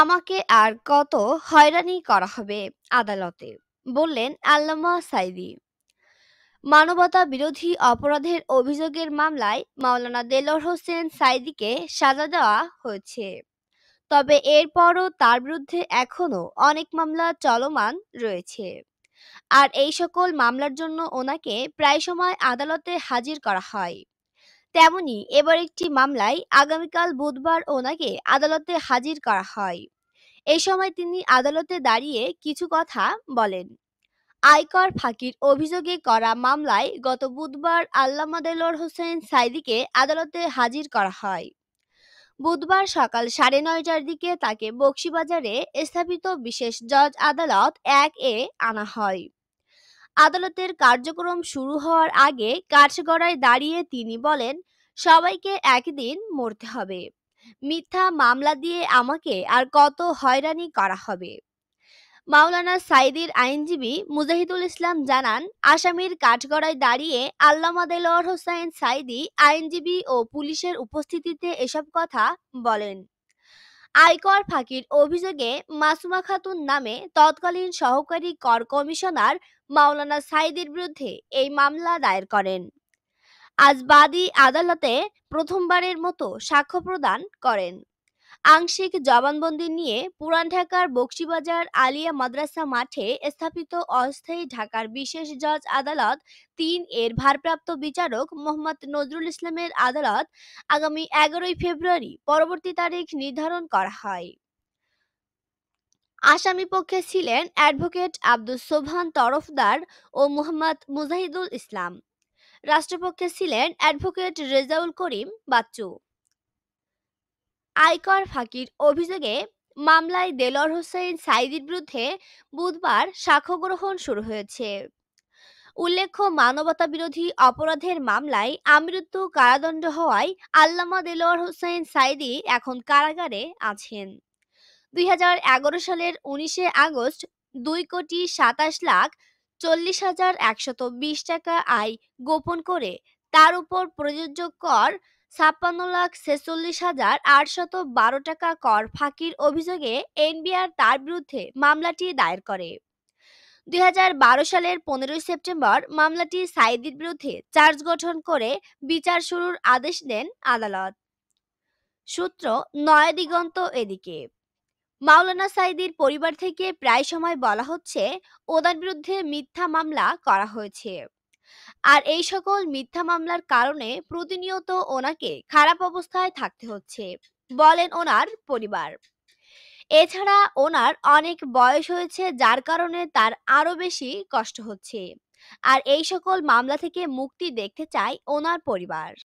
আমাকে আর কত হয়রানি করা হবে আদালতে বললেন আল্লামা সাইদি মানবতা বিরোধী অপরাধের অভিযোগের মামলায় মাওলানা দেলোর হোসেন সাইদিকে সাজা দেওয়া হয়েছে তবে এরপরও তার বিরুদ্ধে এখনও অনেক মামলা চলমান রয়েছে আর এই সকল মামলার জন্য ওনাকে প্রায় সময় আদালতে হাজির করা হয় তেমনি এবার একটি মামলায় আগামীকাল বুধবার ওনাকে আদালতে হাজির করা হয় এ সময় তিনি আদালতে দাঁড়িয়ে কিছু কথা বলেন আয়কর ফাঁকির অভিযোগে করা মামলায় গত বুধবার আল্লামা দেলোর হোসেন সাইদিকে আদালতে হাজির করা হয় বুধবার সকাল সাড়ে নয়টার দিকে তাকে বকশিবাজারে স্থাপিত বিশেষ জজ আদালত এক এ আনা হয় আদালতের কার্যক্রম শুরু হওয়ার আগে কাঠগড়ায় দাঁড়িয়ে তিনি বলেন সবাইকে একদিন মরতে হবে মিথ্যা মামলা দিয়ে আমাকে আর কত হয়রানি করা হবে মাওলানা সাইদির আইনজীবী মুজাহিদুল ইসলাম জানান আসামির কাঠগড়ায় দাঁড়িয়ে আল্লামা দেলোয়ার হোসাইন সাইদি আইনজীবী ও পুলিশের উপস্থিতিতে এসব কথা বলেন আয়কর ফাঁকির অভিযোগে মাসুমা খাতুন নামে তৎকালীন সহকারী কর কমিশনার মাওলানা সাইদের বিরুদ্ধে এই মামলা দায়ের করেন আজ বাদী আদালতে প্রথমবারের মতো সাক্ষ্য প্রদান করেন আংশিক জবানবন্দি নিয়ে পুরান ঢাকার বকশিবাজার আলিয়া মাদ্রাসা মাঠে স্থাপিত অস্থায়ী ঢাকার বিশেষ জজ আদালত তিন এর ভারপ্রাপ্ত বিচারক মোহাম্মদ নজরুল ইসলামের আদালত আগামী এগারোই ফেব্রুয়ারি পরবর্তী তারিখ নির্ধারণ করা হয় আসামি পক্ষে ছিলেন অ্যাডভোকেট আব্দুস সোভান তরফদার ও মোহাম্মদ মুজাহিদুল ইসলাম রাষ্ট্রপক্ষে ছিলেন অ্যাডভোকেট রেজাউল করিম বাচ্চু আয়কর ফাঁকির অভিযোগে মামলায় দেলর হোসেন সাইদির বিরুদ্ধে বুধবার সাক্ষ্য গ্রহণ শুরু হয়েছে উল্লেখ্য মানবতা বিরোধী অপরাধের মামলায় আমৃত্যু কারাদণ্ড হওয়ায় আল্লামা দেলোয়ার হোসেন সাইদি এখন কারাগারে আছেন দুই সালের উনিশে আগস্ট দুই কোটি সাতাশ লাখ চল্লিশ হাজার একশত বিশ টাকা আয় গোপন করে তার উপর প্রযোজ্য কর ছাপ্পান্ন লাখ ছেচল্লিশ হাজার আটশত বারো টাকা কর ফাঁকির অভিযোগে এনবিআর তার বিরুদ্ধে মামলাটি দায়ের করে দুই সালের পনেরোই সেপ্টেম্বর মামলাটি সাইদির বিরুদ্ধে চার্জ গঠন করে বিচার শুরুর আদেশ দেন আদালত সূত্র নয় দিগন্ত এদিকে মাওলানা সাইদির পরিবার থেকে প্রায় সময় বলা হচ্ছে ওদার বিরুদ্ধে মিথ্যা মামলা করা হয়েছে আর এই সকল মিথ্যা মামলার কারণে প্রতিনিয়ত ওনাকে খারাপ অবস্থায় থাকতে হচ্ছে বলেন ওনার পরিবার এছাড়া ওনার অনেক বয়স হয়েছে যার কারণে তার আরো বেশি কষ্ট হচ্ছে আর এই সকল মামলা থেকে মুক্তি দেখতে চায় ওনার পরিবার